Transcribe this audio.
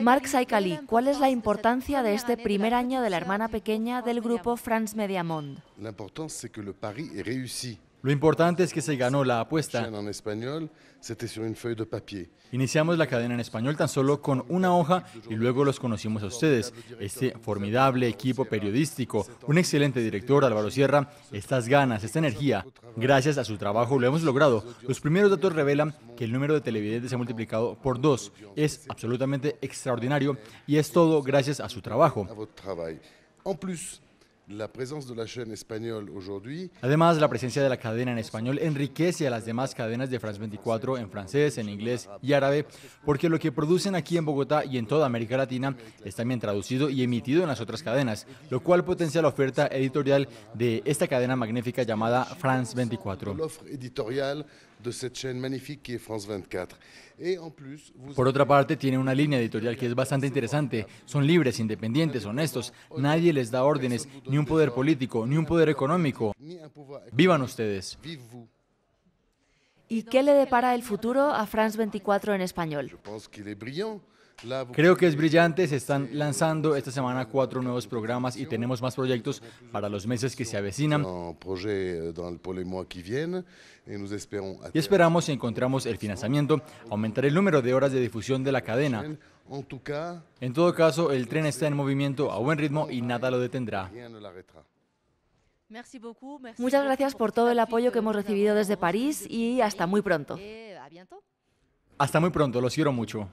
Marc Saikali, ¿cuál es la importancia de este primer año de la hermana pequeña del grupo France Mediamond? La importancia es que el pari réussi. Lo importante es que se ganó la apuesta. Iniciamos la cadena en español tan solo con una hoja y luego los conocimos a ustedes. Este formidable equipo periodístico, un excelente director, Álvaro Sierra, estas ganas, esta energía. Gracias a su trabajo lo hemos logrado. Los primeros datos revelan que el número de televidentes se ha multiplicado por dos. Es absolutamente extraordinario y es todo gracias a su trabajo. Además, la presencia de la cadena en español enriquece a las demás cadenas de France 24 en francés, en inglés y árabe, porque lo que producen aquí en Bogotá y en toda América Latina es también traducido y emitido en las otras cadenas, lo cual potencia la oferta editorial de esta cadena magnífica llamada France 24. Por otra parte, tiene una línea editorial que es bastante interesante. Son libres, independientes, honestos. Nadie les da órdenes, ni un poder político, ni un poder económico. Vivan ustedes. ¿Y qué le depara el futuro a France 24 en español? Creo que es brillante, se están lanzando esta semana cuatro nuevos programas y tenemos más proyectos para los meses que se avecinan. Y esperamos si encontramos el financiamiento, aumentar el número de horas de difusión de la cadena. En todo caso, el tren está en movimiento a buen ritmo y nada lo detendrá. Muchas gracias por todo el apoyo que hemos recibido desde París y hasta muy pronto. Hasta muy pronto, los quiero mucho.